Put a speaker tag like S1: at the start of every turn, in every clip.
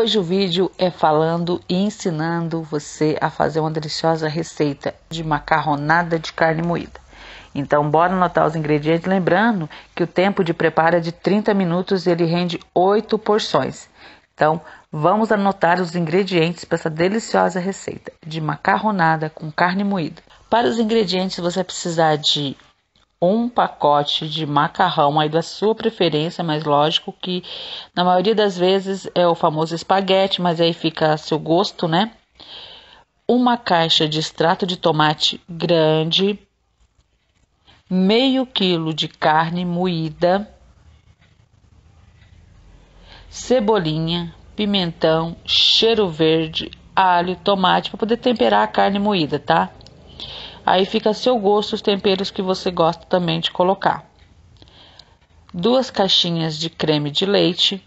S1: Hoje o vídeo é falando e ensinando você a fazer uma deliciosa receita de macarronada de carne moída. Então, bora anotar os ingredientes, lembrando que o tempo de preparo é de 30 minutos e ele rende 8 porções. Então, vamos anotar os ingredientes para essa deliciosa receita de macarronada com carne moída. Para os ingredientes, você vai precisar de um pacote de macarrão aí da sua preferência, mas lógico que na maioria das vezes é o famoso espaguete, mas aí fica a seu gosto, né? Uma caixa de extrato de tomate grande, meio quilo de carne moída, cebolinha, pimentão, cheiro verde, alho, tomate para poder temperar a carne moída, tá? Aí fica a seu gosto os temperos que você gosta também de colocar. Duas caixinhas de creme de leite,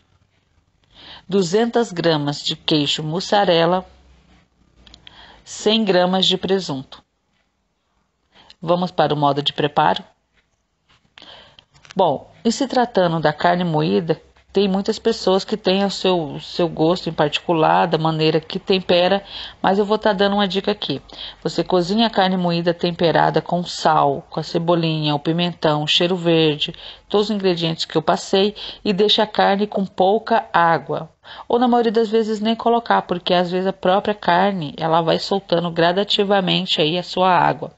S1: 200 gramas de queijo mussarela, 100 gramas de presunto. Vamos para o modo de preparo? Bom, e se tratando da carne moída, tem muitas pessoas que têm o seu, seu gosto em particular, da maneira que tempera, mas eu vou estar tá dando uma dica aqui. Você cozinha a carne moída temperada com sal, com a cebolinha, o pimentão, o cheiro verde, todos os ingredientes que eu passei e deixa a carne com pouca água ou na maioria das vezes nem colocar, porque às vezes a própria carne ela vai soltando gradativamente aí a sua água.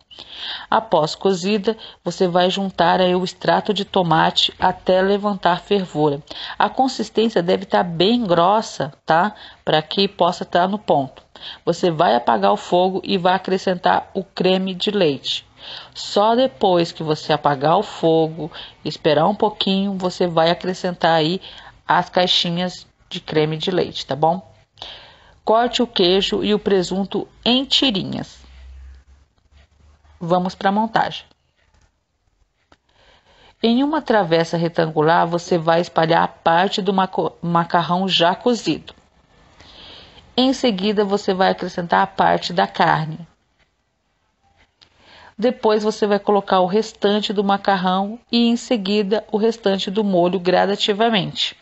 S1: Após cozida, você vai juntar aí o extrato de tomate até levantar fervura. A consistência deve estar tá bem grossa, tá? Para que possa estar tá no ponto. Você vai apagar o fogo e vai acrescentar o creme de leite. Só depois que você apagar o fogo, esperar um pouquinho, você vai acrescentar aí as caixinhas de creme de leite, tá bom? Corte o queijo e o presunto em tirinhas. Vamos para a montagem. Em uma travessa retangular, você vai espalhar a parte do macarrão já cozido. Em seguida, você vai acrescentar a parte da carne. Depois, você vai colocar o restante do macarrão e, em seguida, o restante do molho gradativamente.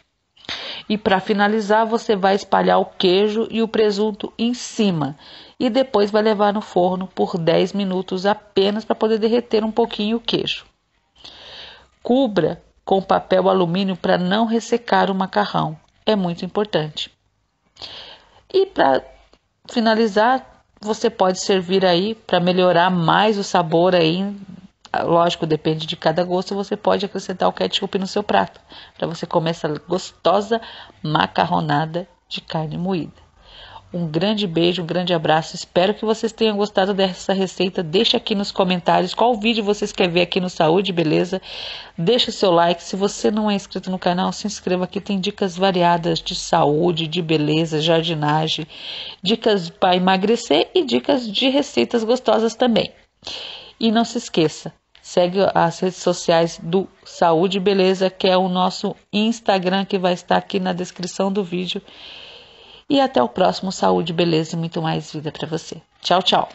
S1: E para finalizar, você vai espalhar o queijo e o presunto em cima e depois vai levar no forno por 10 minutos apenas para poder derreter um pouquinho o queijo. Cubra com papel alumínio para não ressecar o macarrão, é muito importante. E para finalizar, você pode servir aí para melhorar mais o sabor aí Lógico, depende de cada gosto, você pode acrescentar o ketchup no seu prato, para você comer essa gostosa macarronada de carne moída. Um grande beijo, um grande abraço. Espero que vocês tenham gostado dessa receita. Deixa aqui nos comentários qual vídeo vocês querem ver aqui no Saúde, beleza? Deixa o seu like. Se você não é inscrito no canal, se inscreva aqui. Tem dicas variadas de saúde, de beleza, jardinagem, dicas para emagrecer e dicas de receitas gostosas também. E não se esqueça, Segue as redes sociais do Saúde e Beleza, que é o nosso Instagram, que vai estar aqui na descrição do vídeo. E até o próximo Saúde, Beleza e muito mais vida para você. Tchau, tchau.